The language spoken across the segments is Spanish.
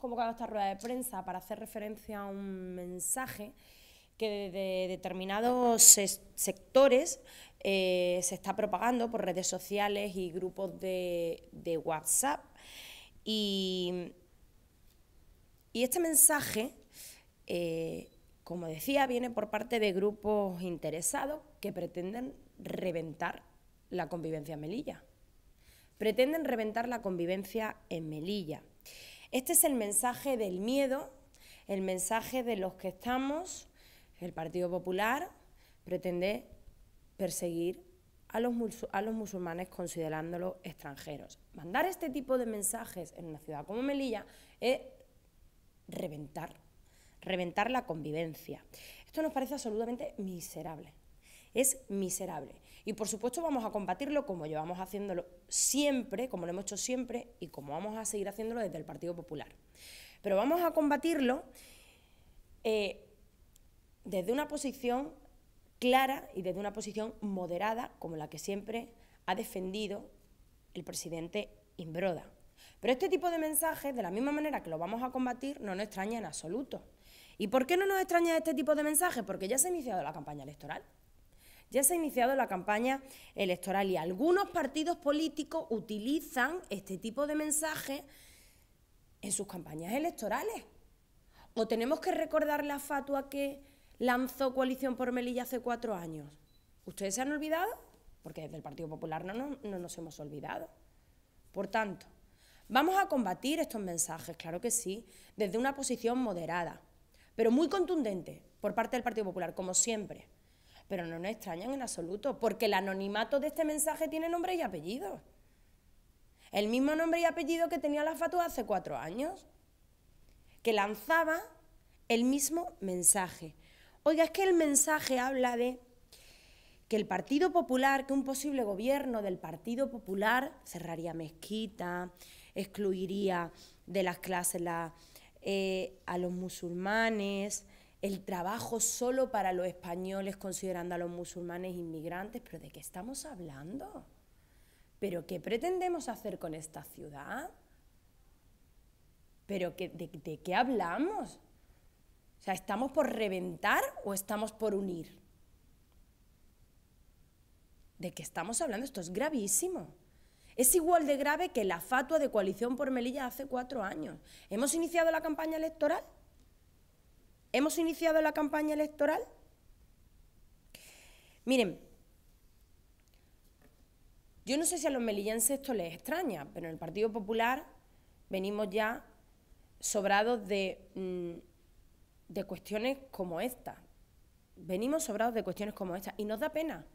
convocado esta rueda de prensa para hacer referencia a un mensaje que desde determinados sectores eh, se está propagando por redes sociales y grupos de, WhatsApp. Y, este mensaje, eh, como decía, viene por parte de grupos interesados que pretenden reventar la convivencia en Melilla. Pretenden reventar la convivencia en Melilla. Este es el mensaje del miedo, el mensaje de los que estamos, el Partido Popular pretende perseguir a los, musulmanes considerándolos extranjeros. Mandar este tipo de mensajes en una ciudad como Melilla es reventar, reventar la convivencia. Esto nos parece absolutamente miserable. Es miserable. Y por supuesto vamos a combatirlo como llevamos haciéndolo siempre, como lo hemos hecho siempre y como vamos a seguir haciéndolo desde el Partido Popular. Pero vamos a combatirlo eh, desde una posición clara y desde una posición moderada como la que siempre ha defendido el presidente Imbroda. Pero este tipo de mensajes, de la misma manera que lo vamos a combatir, no nos extraña en absoluto. ¿Y por qué no nos extraña este tipo de mensajes? Porque ya se ha iniciado la campaña electoral. Ya se ha iniciado la campaña electoral y algunos partidos políticos utilizan este tipo de mensajes en sus campañas electorales. ¿O tenemos que recordar la fatua que lanzó Coalición por Melilla hace cuatro años? ¿Ustedes se han olvidado? Porque desde el Partido Popular no, no nos hemos olvidado. Por tanto, vamos a combatir estos mensajes, claro que sí, desde una posición moderada, pero muy contundente por parte del Partido Popular, como siempre pero no nos extrañan en absoluto, porque el anonimato de este mensaje tiene nombre y apellido. El mismo nombre y apellido que tenía la Fatu hace cuatro años, que lanzaba el mismo mensaje. Oiga, es que el mensaje habla de que el Partido Popular, que un posible gobierno del Partido Popular cerraría mezquita, excluiría de las clases eh, a los musulmanes, el trabajo solo para los españoles considerando a los musulmanes inmigrantes, pero ¿de qué estamos hablando? ¿Pero qué pretendemos hacer con esta ciudad? ¿Pero de, qué hablamos? O sea, ¿estamos por reventar o estamos por unir? ¿De qué estamos hablando? Esto es gravísimo. Es igual de grave que la fatua de coalición por Melilla hace cuatro años. ¿Hemos iniciado la campaña electoral? ¿Hemos iniciado la campaña electoral? Miren, yo no sé si a los melillenses esto les extraña, pero en el Partido Popular venimos ya sobrados de, mm, de cuestiones como esta. Venimos sobrados de cuestiones como esta. Y nos da pena.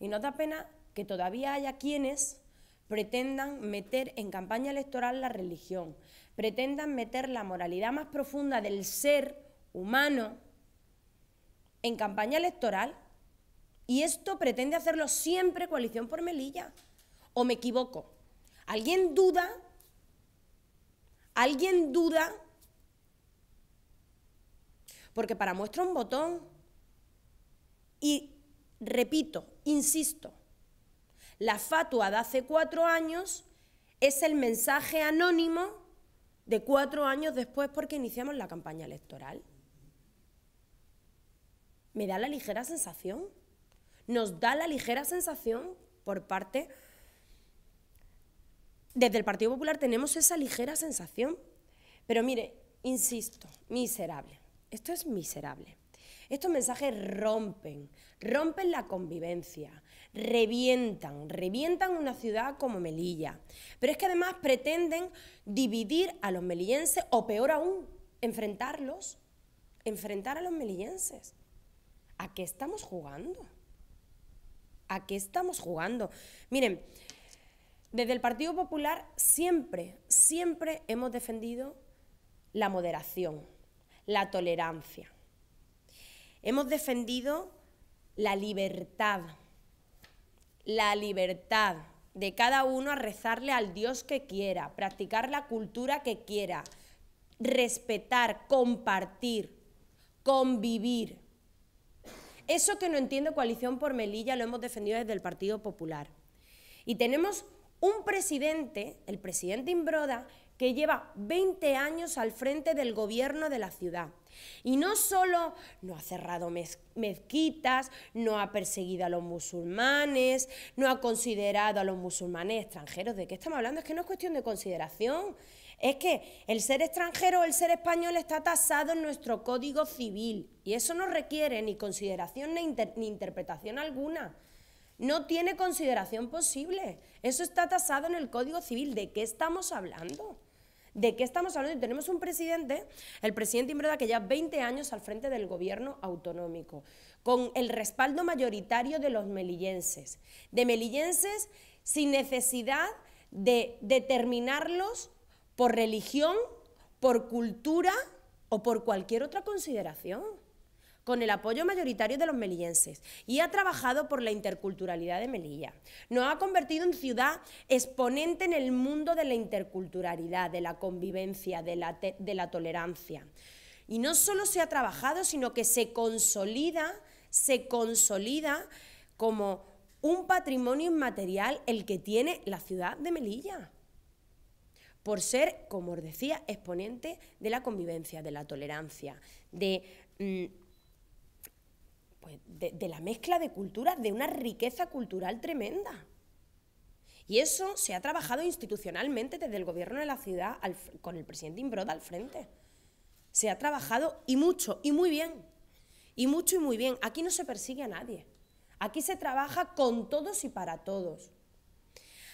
Y nos da pena que todavía haya quienes pretendan meter en campaña electoral la religión, pretendan meter la moralidad más profunda del ser humano en campaña electoral. Y esto pretende hacerlo siempre coalición por Melilla. ¿O me equivoco? ¿Alguien duda? ¿Alguien duda? Porque para muestra un botón, y repito, insisto, la fatua de hace cuatro años es el mensaje anónimo de cuatro años después porque iniciamos la campaña electoral me da la ligera sensación, nos da la ligera sensación por parte, desde el Partido Popular tenemos esa ligera sensación, pero mire, insisto, miserable, esto es miserable. Estos mensajes rompen, rompen la convivencia, revientan, revientan una ciudad como Melilla. Pero es que además pretenden dividir a los melillenses o peor aún, enfrentarlos, enfrentar a los melillenses. ¿a qué estamos jugando? ¿A qué estamos jugando? Miren, desde el Partido Popular siempre, siempre hemos defendido la moderación, la tolerancia. Hemos defendido la libertad, la libertad de cada uno a rezarle al Dios que quiera, practicar la cultura que quiera, respetar, compartir, convivir. Eso que no entiendo Coalición por Melilla lo hemos defendido desde el Partido Popular. Y tenemos un presidente, el presidente Imbroda, que lleva 20 años al frente del gobierno de la ciudad. Y no solo no ha cerrado mezquitas, no ha perseguido a los musulmanes, no ha considerado a los musulmanes extranjeros. ¿De qué estamos hablando? Es que no es cuestión de consideración, es que el ser extranjero o el ser español está tasado en nuestro código civil y eso no requiere ni consideración ni, interpretación alguna. No tiene consideración posible. Eso está tasado en el código civil. ¿De qué estamos hablando? ¿De qué estamos hablando? Y tenemos un presidente, el presidente Imbroda, que ya 20 años al frente del gobierno autonómico, con el respaldo mayoritario de los melillenses, de melillenses sin necesidad de determinarlos por religión, por cultura o por cualquier otra consideración, con el apoyo mayoritario de los melillenses, y ha trabajado por la interculturalidad de Melilla. Nos ha convertido en ciudad exponente en el mundo de la interculturalidad, de la convivencia, de la, tolerancia. Y no solo se ha trabajado, sino que se consolida, se consolida como un patrimonio inmaterial el que tiene la ciudad de Melilla por ser, como os decía, exponente de la convivencia, de la tolerancia, mm, pues, de, de, la mezcla de culturas, de una riqueza cultural tremenda. Y eso se ha trabajado institucionalmente desde el gobierno de la ciudad con el presidente Imbroda al frente. Se ha trabajado y mucho, y muy bien. Y mucho y muy bien. Aquí no se persigue a nadie. Aquí se trabaja con todos y para todos.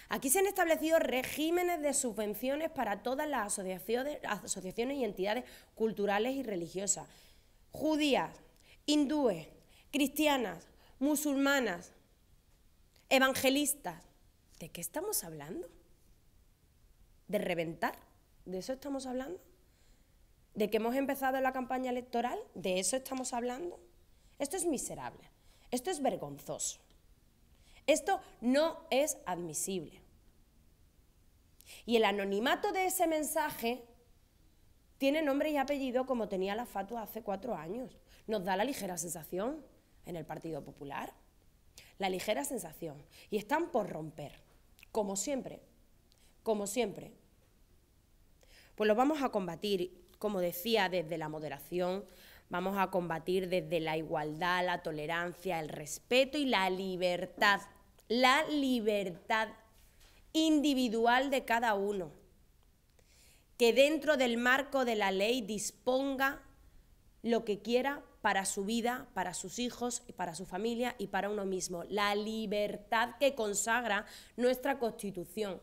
Aquí se han establecido regímenes de subvenciones para todas las asociaciones, y entidades culturales y religiosas, judías, hindúes, cristianas, musulmanas, evangelistas. ¿De qué estamos hablando? ¿De reventar? ¿De eso estamos hablando? ¿De que hemos empezado la campaña electoral? ¿De eso estamos hablando? Esto es miserable, esto es vergonzoso. Esto no es admisible. Y el anonimato de ese mensaje tiene nombre y apellido como tenía la fatua hace cuatro años. Nos da la ligera sensación en el Partido Popular. La ligera sensación. Y están por romper, como siempre, como siempre. Pues lo vamos a combatir, como decía, desde la moderación, vamos a combatir desde la igualdad, la tolerancia, el respeto y la libertad la libertad individual de cada uno, que dentro del marco de la ley disponga lo que quiera para su vida, para sus hijos, para su familia y para uno mismo. La libertad que consagra nuestra Constitución.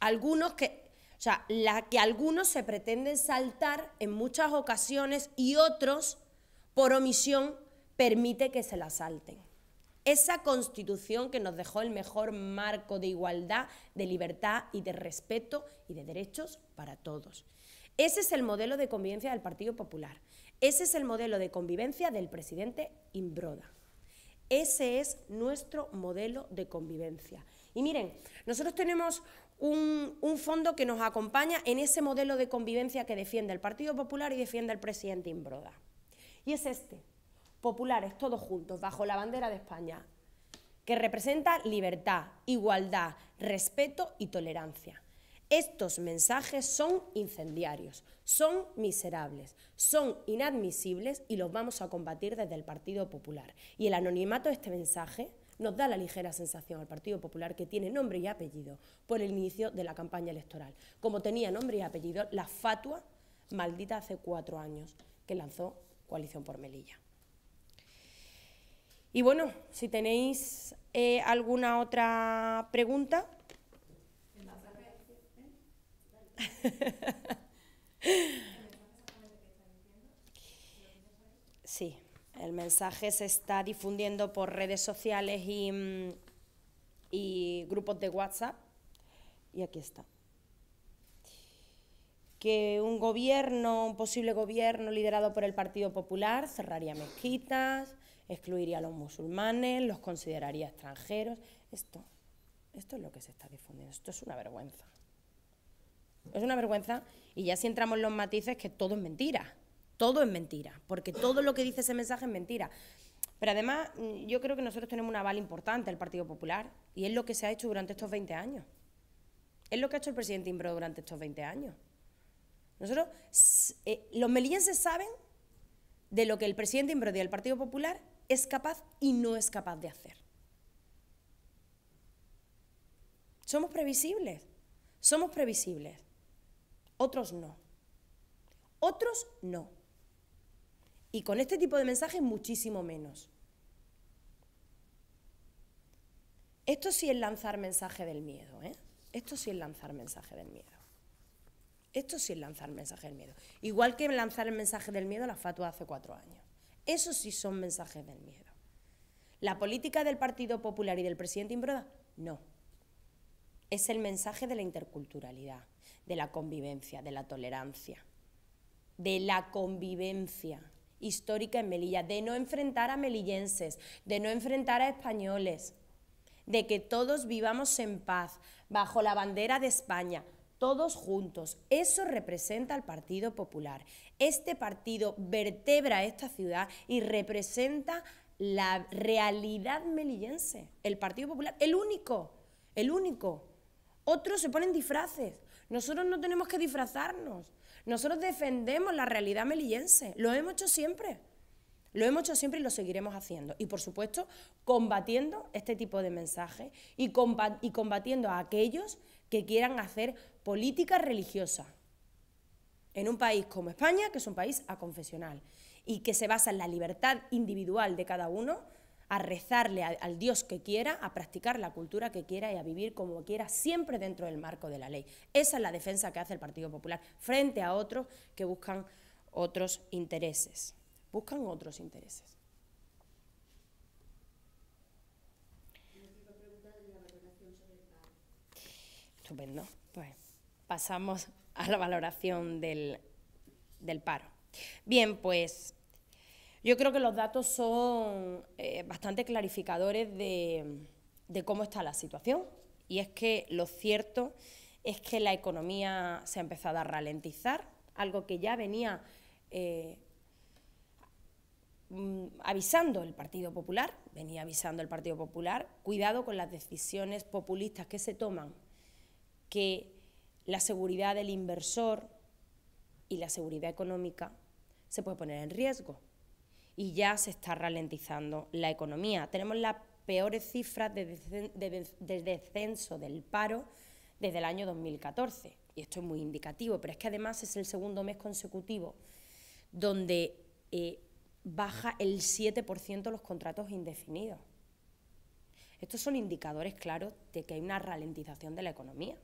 Algunos que, o sea, la que algunos se pretenden saltar en muchas ocasiones y otros, por omisión, permite que se la salten esa constitución que nos dejó el mejor marco de igualdad, de libertad y de respeto y de derechos para todos. Ese es el modelo de convivencia del Partido Popular. Ese es el modelo de convivencia del presidente Imbroda. Ese es nuestro modelo de convivencia. Y miren, nosotros tenemos un, fondo que nos acompaña en ese modelo de convivencia que defiende el Partido Popular y defiende el presidente Imbroda. Y es este, populares, todos juntos, bajo la bandera de España, que representa libertad, igualdad, respeto y tolerancia. Estos mensajes son incendiarios, son miserables, son inadmisibles y los vamos a combatir desde el Partido Popular. Y el anonimato de este mensaje nos da la ligera sensación al Partido Popular que tiene nombre y apellido por el inicio de la campaña electoral, como tenía nombre y apellido la fatua maldita hace cuatro años que lanzó Coalición por Melilla. Y bueno, si tenéis eh, alguna otra pregunta. Sí, el mensaje se está difundiendo por redes sociales y mm, grupos de WhatsApp. Y aquí está que un gobierno, un posible gobierno liderado por el Partido Popular cerraría mezquitas, excluiría a los musulmanes, los consideraría extranjeros. Esto, esto es lo que se está difundiendo, esto es una vergüenza. Es una vergüenza y ya si entramos en los matices que todo es mentira, todo es mentira, porque todo lo que dice ese mensaje es mentira. Pero además mm, yo creo que nosotros tenemos un aval importante al Partido Popular y es lo que se ha hecho durante estos 20 años. Es lo que ha hecho el presidente Imbro durante estos 20 años. Nosotros, eh, los melillenses saben de lo que el presidente Imbrodi del Partido Popular es capaz y no es capaz de hacer. Somos previsibles, somos previsibles. Otros no. Otros no. Y con este tipo de mensajes muchísimo menos. Esto sí es lanzar mensaje del miedo, ¿eh? Esto sí es lanzar mensaje del miedo. Esto sí es lanzar mensaje del miedo. Igual que lanzar el mensaje del miedo a la fatua hace cuatro años. Eso sí son mensajes del miedo. ¿La política del Partido Popular y del presidente Imbroda? No. Es el mensaje de la interculturalidad, de la convivencia, de la tolerancia, de la convivencia histórica en Melilla, de no enfrentar a melillenses, de no enfrentar a españoles, de que todos vivamos en paz, bajo la bandera de España, todos juntos. Eso representa al Partido Popular. Este partido vertebra esta ciudad y representa la realidad melillense. El Partido Popular, el único, el único. Otros se ponen disfraces. Nosotros no tenemos que disfrazarnos. Nosotros defendemos la realidad melillense. Lo hemos hecho siempre. Lo hemos hecho siempre y lo seguiremos haciendo. Y por supuesto, combatiendo este tipo de mensajes y, y combatiendo a aquellos que quieran hacer política religiosa en un país como España, que es un país aconfesional y que se basa en la libertad individual de cada uno, a rezarle al Dios que quiera, a practicar la cultura que quiera y a vivir como quiera, siempre dentro del marco de la ley. Esa es la defensa que hace el Partido Popular frente a otros que buscan otros intereses. Buscan otros intereses. Estupendo. Pues pasamos a la valoración del, paro. Bien, pues yo creo que los datos son eh, bastante clarificadores de, cómo está la situación. Y es que lo cierto es que la economía se ha empezado a ralentizar, algo que ya venía eh, mm, avisando el Partido Popular, venía avisando el Partido Popular, cuidado con las decisiones populistas que se toman que la seguridad del inversor y la seguridad económica se puede poner en riesgo. Y ya se está ralentizando la economía. Tenemos las peores cifras de, descenso del paro desde el año 2014. Y esto es muy indicativo, pero es que además es el segundo mes consecutivo donde eh, baja el 7% los contratos indefinidos. Estos son indicadores claros de que hay una ralentización de la economía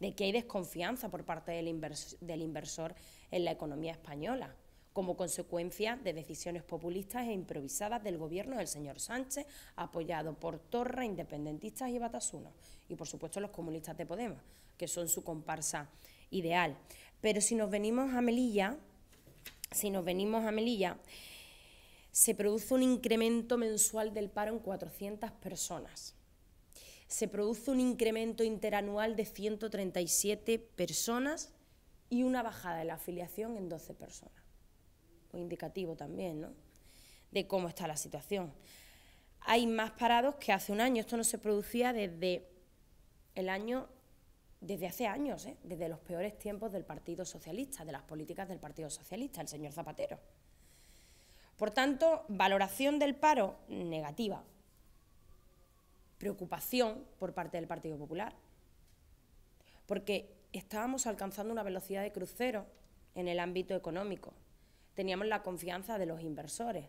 de que hay desconfianza por parte del, inversor en la economía española como consecuencia de decisiones populistas e improvisadas del gobierno del señor Sánchez, apoyado por Torra, independentistas y Batasuno, y por supuesto los comunistas de Podemos, que son su comparsa ideal. Pero si nos venimos a Melilla, si nos venimos a Melilla, se produce un incremento mensual del paro en 400 personas se produce un incremento interanual de 137 personas y una bajada de la afiliación en 12 personas. Muy indicativo también, ¿no? De cómo está la situación. Hay más parados que hace un año. Esto no se producía desde el año, desde hace años, ¿eh? desde los peores tiempos del Partido Socialista, de las políticas del Partido Socialista, el señor Zapatero. Por tanto, valoración del paro negativa, preocupación por parte del Partido Popular, porque estábamos alcanzando una velocidad de crucero en el ámbito económico. Teníamos la confianza de los inversores.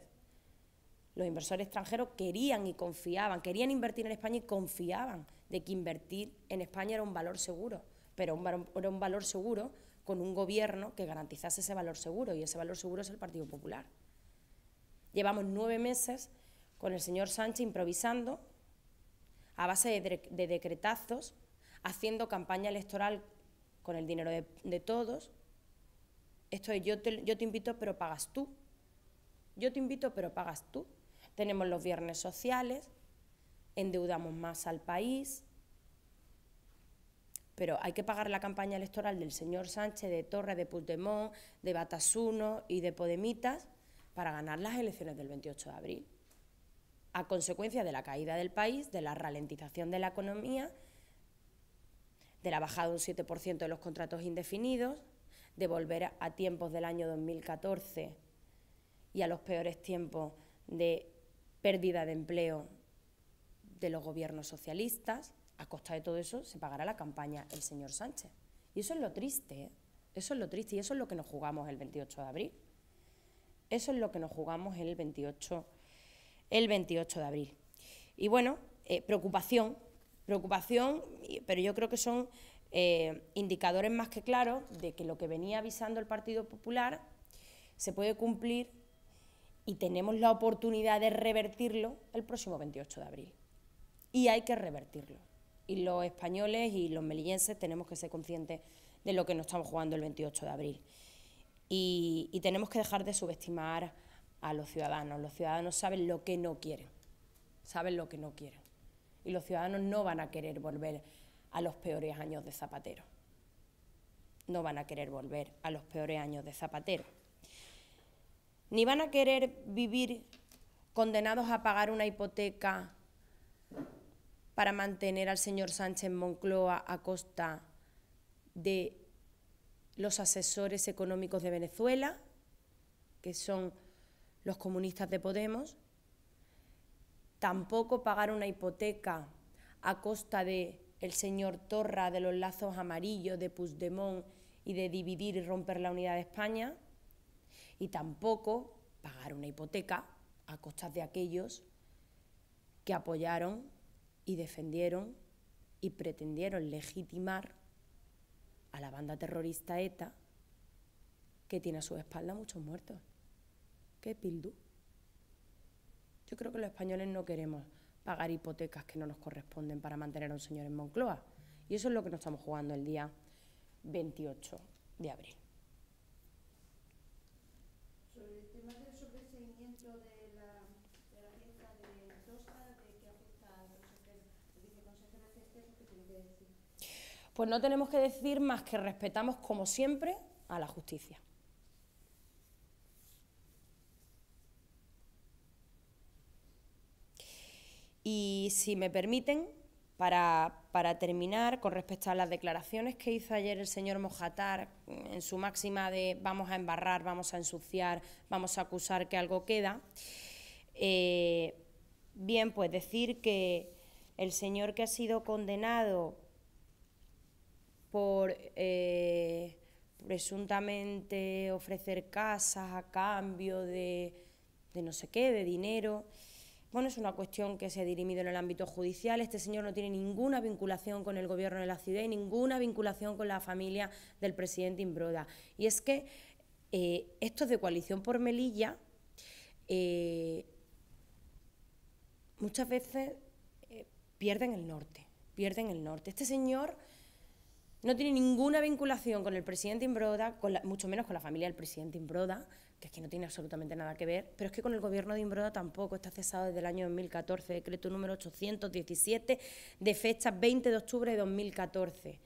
Los inversores extranjeros querían y confiaban, querían invertir en España y confiaban de que invertir en España era un valor seguro, pero era un valor seguro con un gobierno que garantizase ese valor seguro, y ese valor seguro es el Partido Popular. Llevamos nueve meses con el señor Sánchez improvisando a base de, decretazos, haciendo campaña electoral con el dinero de, todos. Esto es, yo te, yo te invito, pero pagas tú. Yo te invito, pero pagas tú. Tenemos los viernes sociales, endeudamos más al país, pero hay que pagar la campaña electoral del señor Sánchez, de Torres, de Puigdemont, de Batasuno y de Podemitas para ganar las elecciones del 28 de abril a consecuencia de la caída del país, de la ralentización de la economía, de la bajada de un 7% de los contratos indefinidos, de volver a tiempos del año 2014 y a los peores tiempos de pérdida de empleo de los gobiernos socialistas, a costa de todo eso se pagará la campaña el señor Sánchez. Y eso es lo triste, ¿eh? eso es lo triste y eso es lo que nos jugamos el 28 de abril. Eso es lo que nos jugamos el 28 de abril el 28 de abril. Y bueno, eh, preocupación, preocupación, pero yo creo que son eh, indicadores más que claros de que lo que venía avisando el Partido Popular se puede cumplir y tenemos la oportunidad de revertirlo el próximo 28 de abril. Y hay que revertirlo. Y los españoles y los melillenses tenemos que ser conscientes de lo que nos estamos jugando el 28 de abril. y tenemos que dejar de subestimar a los ciudadanos. Los ciudadanos saben lo que no quieren, saben lo que no quieren. Y los ciudadanos no van a querer volver a los peores años de Zapatero. No van a querer volver a los peores años de Zapatero. Ni van a querer vivir condenados a pagar una hipoteca para mantener al señor Sánchez Moncloa a costa de los asesores económicos de Venezuela, que son los comunistas de Podemos, tampoco pagar una hipoteca a costa de el señor Torra, de los lazos amarillos de Puigdemont y de dividir y romper la unidad de España, y tampoco pagar una hipoteca a costa de aquellos que apoyaron y defendieron y pretendieron legitimar a la banda terrorista ETA que tiene a su espalda muchos muertos. Yo creo que los españoles no queremos pagar hipotecas que no nos corresponden para mantener a un señor en Moncloa. Y eso es lo que nos estamos jugando el día 28 de abril. Este? Pues no tenemos que decir más que respetamos, como siempre, a la justicia. Y si me permiten, para, terminar, con respecto a las declaraciones que hizo ayer el señor Mojatar, mm, en su máxima de vamos a embarrar, vamos a ensuciar, vamos a acusar que algo queda, eh, bien, pues decir que el señor que ha sido condenado por eh, presuntamente ofrecer casas a cambio de, de no sé qué, de dinero, es una cuestión que se ha dirimido en el ámbito judicial. Este señor no tiene ninguna vinculación con el gobierno de la ciudad y ninguna vinculación con la familia del presidente Imbroda. Y es que eh, estos de coalición por Melilla eh, muchas veces eh, pierden el norte, pierden el norte. Este señor no tiene ninguna vinculación con el presidente Imbroda, mucho menos con la familia del presidente Imbroda, que es que no tiene absolutamente nada que ver, pero es que con el gobierno de Imbroda tampoco está cesado desde el año 2014, decreto número 817 de fecha 20 de octubre de 2014.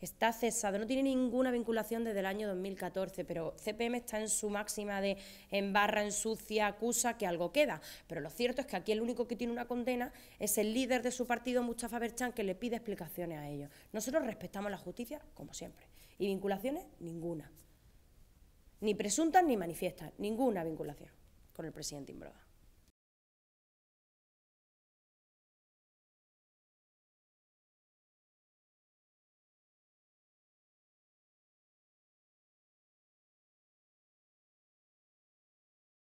Está cesado, no tiene ninguna vinculación desde el año 2014, pero CPM está en su máxima de en ensucia, acusa, que algo queda. Pero lo cierto es que aquí el único que tiene una condena es el líder de su partido, Mustafa Berchan, que le pide explicaciones a ellos. Nosotros respetamos la justicia, como siempre, y vinculaciones, ninguna ni presuntas ni manifiesta ninguna vinculación con el presidente Imbroda.